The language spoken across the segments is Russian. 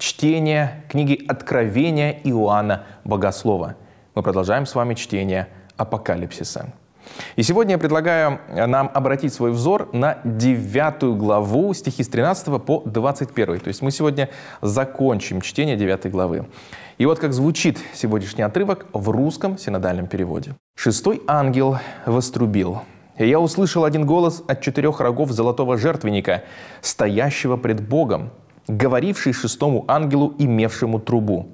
чтение книги Откровения Иоанна Богослова. Мы продолжаем с вами чтение Апокалипсиса. И сегодня я предлагаю нам обратить свой взор на девятую главу стихи с 13 по 21. То есть мы сегодня закончим чтение девятой главы. И вот как звучит сегодняшний отрывок в русском синодальном переводе. «Шестой ангел вострубил, и я услышал один голос от четырех рогов золотого жертвенника, стоящего пред Богом, говоривший шестому ангелу, имевшему трубу,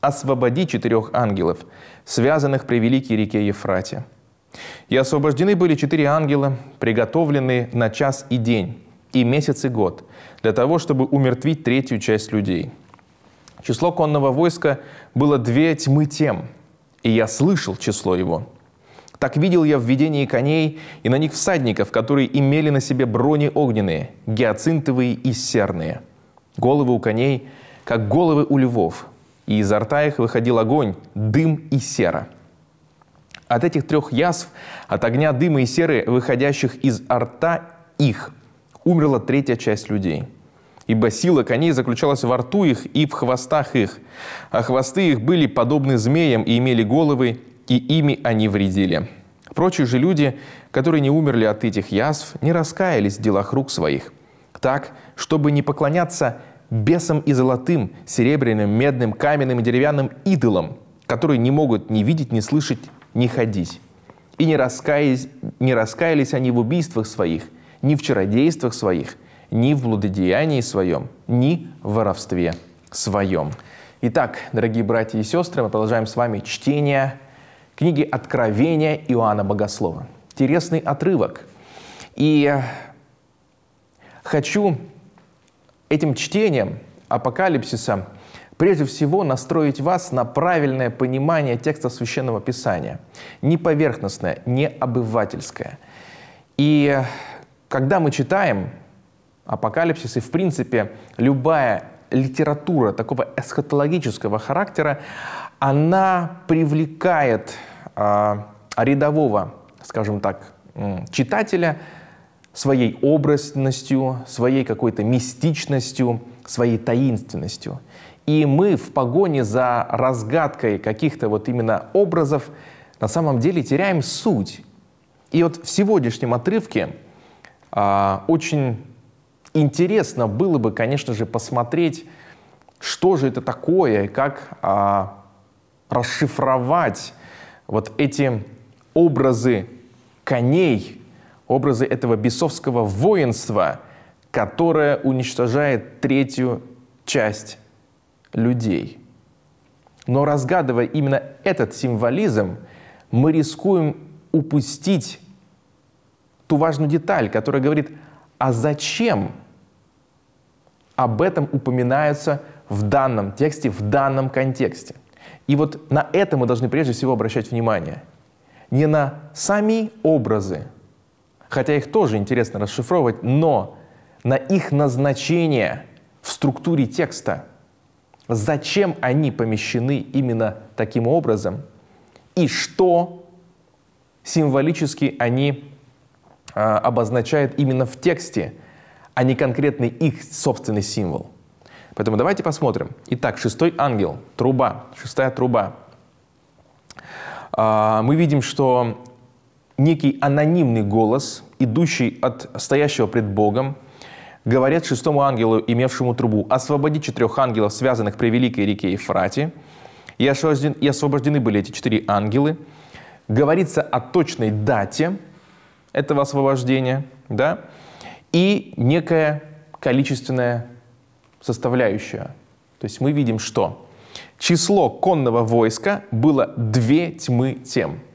«Освободи четырех ангелов, связанных при великой реке Ефрате». И освобождены были четыре ангела, приготовленные на час и день, и месяц и год, для того, чтобы умертвить третью часть людей. Число конного войска было две тьмы тем, и я слышал число его. Так видел я в видении коней и на них всадников, которые имели на себе брони огненные, гиацинтовые и серные – Головы у коней, как головы у львов, и изо рта их выходил огонь, дым и сера. От этих трех язв, от огня, дыма и серы, выходящих из рта их, умерла третья часть людей. Ибо сила коней заключалась во рту их и в хвостах их, а хвосты их были подобны змеям и имели головы, и ими они вредили. Прочие же люди, которые не умерли от этих язв, не раскаялись в делах рук своих – так, чтобы не поклоняться бесам и золотым, серебряным, медным, каменным и деревянным идолам, которые не могут ни видеть, ни слышать, ни ходить. И не раскаялись, не раскаялись они в убийствах своих, ни в чародействах своих, ни в блудодеянии своем, ни в воровстве своем. Итак, дорогие братья и сестры, мы продолжаем с вами чтение книги Откровения Иоанна Богослова. Интересный отрывок. И Хочу этим чтением Апокалипсиса прежде всего настроить вас на правильное понимание текста Священного Писания. Не поверхностное, не обывательское. И когда мы читаем Апокалипсис и, в принципе, любая литература такого эсхатологического характера, она привлекает э, рядового, скажем так, читателя – своей образностью, своей какой-то мистичностью, своей таинственностью. И мы в погоне за разгадкой каких-то вот именно образов на самом деле теряем суть. И вот в сегодняшнем отрывке а, очень интересно было бы, конечно же, посмотреть, что же это такое, как а, расшифровать вот эти образы коней, образы этого бесовского воинства, которое уничтожает третью часть людей. Но разгадывая именно этот символизм, мы рискуем упустить ту важную деталь, которая говорит, а зачем об этом упоминается в данном тексте, в данном контексте. И вот на это мы должны прежде всего обращать внимание. Не на сами образы, хотя их тоже интересно расшифровывать, но на их назначение в структуре текста, зачем они помещены именно таким образом и что символически они а, обозначают именно в тексте, а не конкретный их собственный символ. Поэтому давайте посмотрим. Итак, шестой ангел, труба, шестая труба. А, мы видим, что некий анонимный голос, идущий от стоящего пред Богом, говорит шестому ангелу, имевшему трубу, «Освободи четырех ангелов, связанных при великой реке Ефрате». И, и освобождены были эти четыре ангелы. Говорится о точной дате этого освобождения, да, и некая количественная составляющая. То есть мы видим, что число конного войска было две тьмы тем –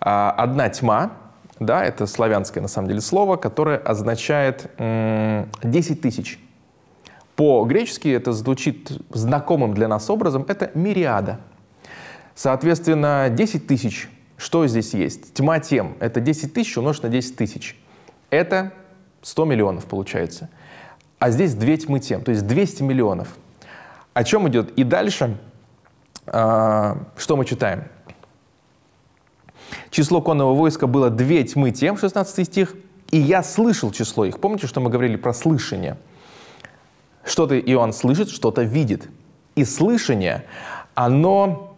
а, одна тьма, да, это славянское на самом деле слово, которое означает 10 тысяч. По-гречески это звучит знакомым для нас образом, это мириада. Соответственно, 10 тысяч, что здесь есть? Тьма тем, это 10 тысяч умножить на 10 тысяч. Это 100 миллионов получается. А здесь две тьмы тем, то есть 200 миллионов. О чем идет? И дальше, э, что мы читаем? Число конного войска было две тьмы тем, 16 стих, и я слышал число их. Помните, что мы говорили про слышание? Что-то Иоанн слышит, что-то видит. И слышание, оно,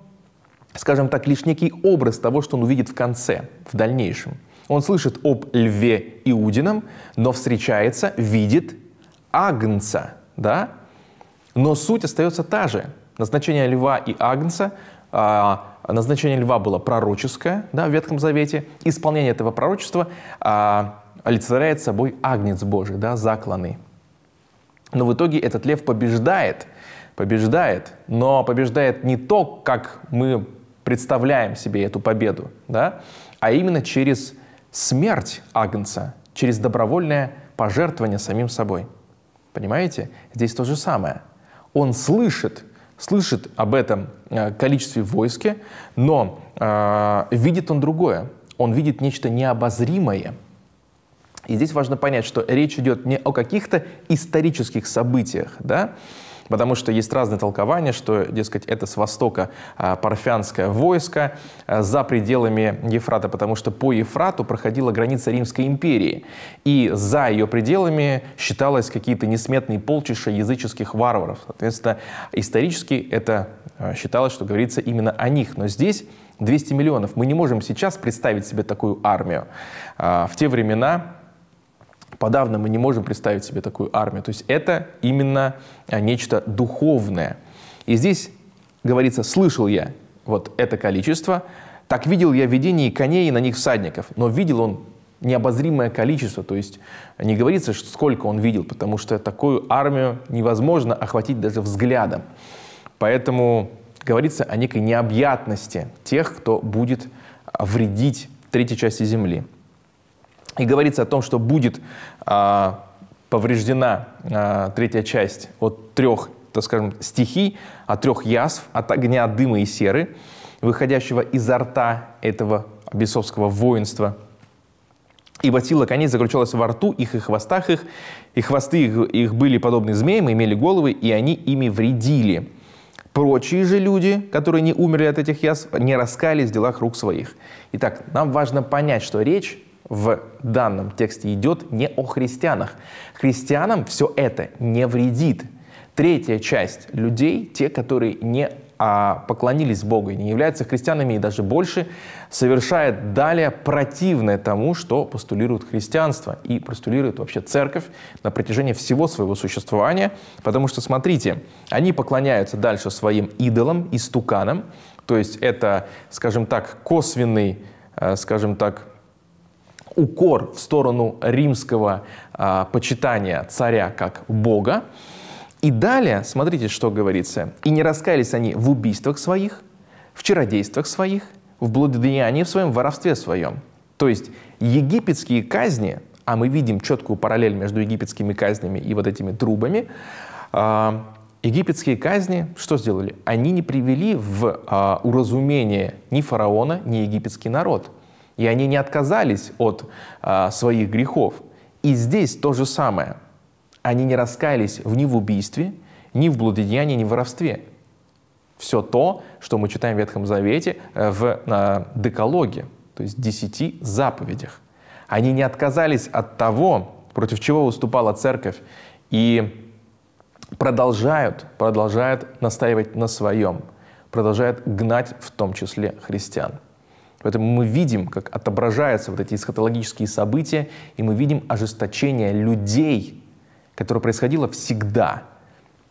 скажем так, лишь некий образ того, что он увидит в конце, в дальнейшем. Он слышит об льве Иудином, но встречается, видит агнца, да? Но суть остается та же. Назначение льва и агнца а, назначение льва было пророческое да, в Ветхом Завете. Исполнение этого пророчества а, олицетворяет собой агнец Божий, да, закланный. Но в итоге этот лев побеждает, побеждает, но побеждает не то, как мы представляем себе эту победу, да, а именно через смерть агнца, через добровольное пожертвование самим собой. Понимаете? Здесь то же самое. Он слышит слышит об этом э, количестве в войске, но э, видит он другое. Он видит нечто необозримое. И здесь важно понять, что речь идет не о каких-то исторических событиях, да, Потому что есть разные толкования, что, дескать, это с востока а, парфянское войско а, за пределами Ефрата, потому что по Ефрату проходила граница Римской империи. И за ее пределами считалось какие-то несметные полчища языческих варваров. Соответственно, исторически это а, считалось, что говорится именно о них. Но здесь 200 миллионов. Мы не можем сейчас представить себе такую армию. В те времена подавно мы не можем представить себе такую армию. То есть это именно а, нечто духовное. И здесь говорится, слышал я вот это количество, так видел я видение коней и на них всадников, но видел он необозримое количество, то есть не говорится, сколько он видел, потому что такую армию невозможно охватить даже взглядом. Поэтому говорится о некой необъятности тех, кто будет а, вредить третьей части земли. И говорится о том, что будет а, повреждена а, третья часть от трех, так скажем, стихий, от трех язв, от огня, дыма и серы, выходящего изо рта этого бесовского воинства. Ибо сила коней заключалась во рту их и хвостах их, и хвосты их, их были подобны змеям, имели головы, и они ими вредили. Прочие же люди, которые не умерли от этих язв, не раскаялись в делах рук своих. Итак, нам важно понять, что речь в данном тексте идет не о христианах. Христианам все это не вредит. Третья часть людей, те, которые не а, поклонились Богу и не являются христианами, и даже больше, совершает далее противное тому, что постулирует христианство и постулирует вообще церковь на протяжении всего своего существования. Потому что, смотрите, они поклоняются дальше своим идолам и стуканам, то есть это, скажем так, косвенный, э, скажем так, укор в сторону римского э, почитания царя как бога. И далее, смотрите, что говорится. «И не раскаялись они в убийствах своих, в чародействах своих, в блудодеянии в своем, в воровстве своем». То есть египетские казни, а мы видим четкую параллель между египетскими казнями и вот этими трубами, э, Египетские казни что сделали? Они не привели в а, уразумение ни фараона, ни египетский народ. И они не отказались от а, своих грехов. И здесь то же самое. Они не раскаялись ни в убийстве, ни в блудодеянии, ни в воровстве. Все то, что мы читаем в Ветхом Завете, э, в а, Декологе, то есть десяти заповедях. Они не отказались от того, против чего выступала церковь, и продолжают, продолжают настаивать на своем, продолжают гнать в том числе христиан. Поэтому мы видим, как отображаются вот эти эсхатологические события, и мы видим ожесточение людей, которое происходило всегда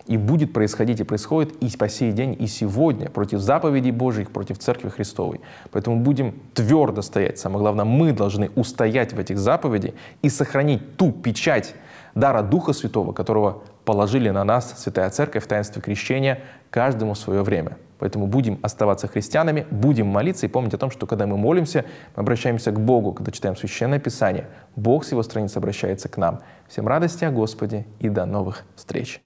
и будет происходить, и происходит и по сей день, и сегодня против заповедей Божьих, против Церкви Христовой. Поэтому будем твердо стоять. Самое главное, мы должны устоять в этих заповедях и сохранить ту печать дара Духа Святого, которого положили на нас Святая Церковь в таинстве крещения каждому в свое время. Поэтому будем оставаться христианами, будем молиться и помнить о том, что когда мы молимся, мы обращаемся к Богу, когда читаем Священное Писание. Бог с его страниц обращается к нам. Всем радости о Господе и до новых встреч!